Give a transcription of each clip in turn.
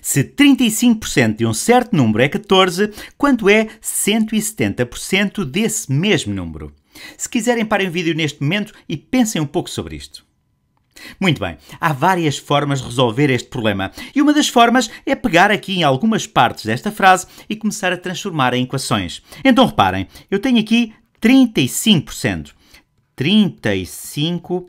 Se 35% de um certo número é 14, quanto é 170% desse mesmo número? Se quiserem, parem o vídeo neste momento e pensem um pouco sobre isto. Muito bem, há várias formas de resolver este problema e uma das formas é pegar aqui em algumas partes desta frase e começar a transformar em equações. Então reparem, eu tenho aqui 35%. 35%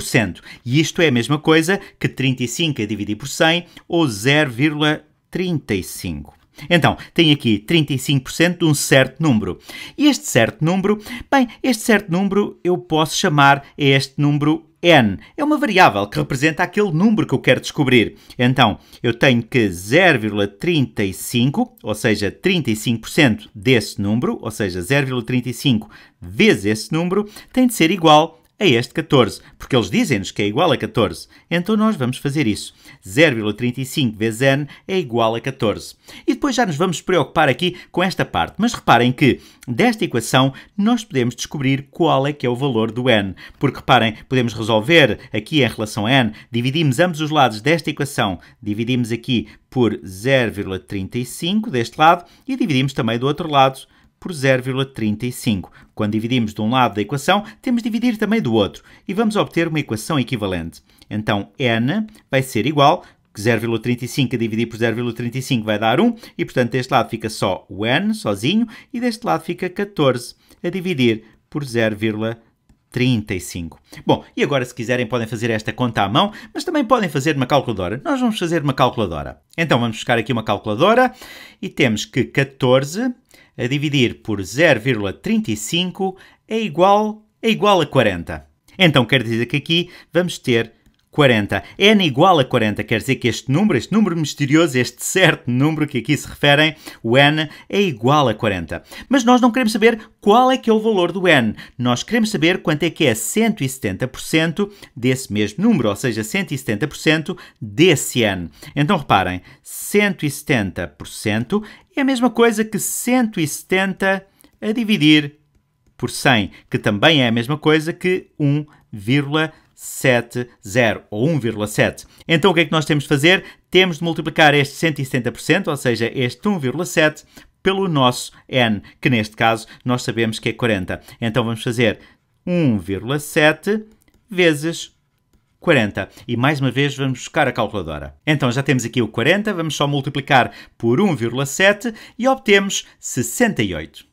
0,35%. E isto é a mesma coisa que 35 a dividir por 100 ou 0,35%. Então, tem aqui 35% de um certo número. E este certo número, bem, este certo número eu posso chamar é este número n. É uma variável que representa aquele número que eu quero descobrir. Então, eu tenho que 0,35, ou seja, 35% desse número, ou seja, 0,35 vezes esse número, tem de ser igual a este 14, porque eles dizem-nos que é igual a 14. Então nós vamos fazer isso. 0,35 vezes n é igual a 14. E depois já nos vamos preocupar aqui com esta parte, mas reparem que desta equação nós podemos descobrir qual é que é o valor do n, porque reparem, podemos resolver aqui em relação a n, dividimos ambos os lados desta equação, dividimos aqui por 0,35 deste lado e dividimos também do outro lado por 0,35. Quando dividimos de um lado da equação, temos de dividir também do outro e vamos obter uma equação equivalente. Então n vai ser igual 0,35 a dividir por 0,35 vai dar 1 e, portanto, deste lado fica só o n sozinho e deste lado fica 14 a dividir por 0,35. 35. Bom, e agora se quiserem podem fazer esta conta à mão, mas também podem fazer uma calculadora. Nós vamos fazer uma calculadora. Então vamos buscar aqui uma calculadora e temos que 14 a dividir por 0,35 é igual, é igual a 40. Então quer dizer que aqui vamos ter 40. É n igual a 40 quer dizer que este número, este número misterioso, este certo número que aqui se referem, o N, é igual a 40. Mas nós não queremos saber qual é que é o valor do N. Nós queremos saber quanto é que é 170% desse mesmo número, ou seja, 170% desse N. Então reparem, 170% é a mesma coisa que 170 a dividir por 100, que também é a mesma coisa que 1,70 1,70 ou 1,7. Então o que é que nós temos de fazer? Temos de multiplicar este 170%, ou seja, este 1,7, pelo nosso n, que neste caso nós sabemos que é 40. Então vamos fazer 1,7 vezes 40. E mais uma vez vamos buscar a calculadora. Então já temos aqui o 40, vamos só multiplicar por 1,7 e obtemos 68.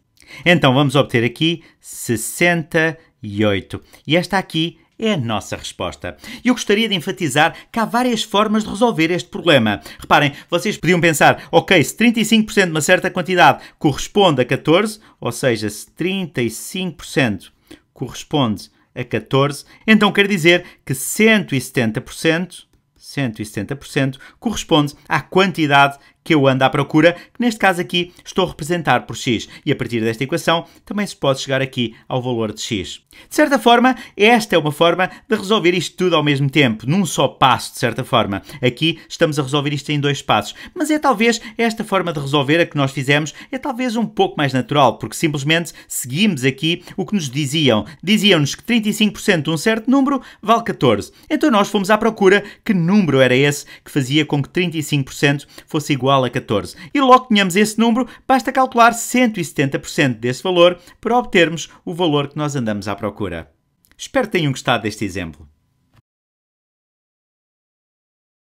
Então vamos obter aqui 68. E esta aqui é é a nossa resposta. E eu gostaria de enfatizar que há várias formas de resolver este problema. Reparem, vocês podiam pensar, ok, se 35% de uma certa quantidade corresponde a 14, ou seja, se 35% corresponde a 14, então quer dizer que 170%, 170% corresponde à quantidade que eu ando à procura, que neste caso aqui estou a representar por x. E a partir desta equação também se pode chegar aqui ao valor de x. De certa forma, esta é uma forma de resolver isto tudo ao mesmo tempo, num só passo, de certa forma. Aqui estamos a resolver isto em dois passos, mas é talvez esta forma de resolver a que nós fizemos é talvez um pouco mais natural, porque simplesmente seguimos aqui o que nos diziam. Diziam-nos que 35% de um certo número vale 14. Então nós fomos à procura que número era esse que fazia com que 35% fosse igual igual a 14. E logo que tenhamos esse número, basta calcular 170% desse valor para obtermos o valor que nós andamos à procura. Espero que tenham gostado deste exemplo.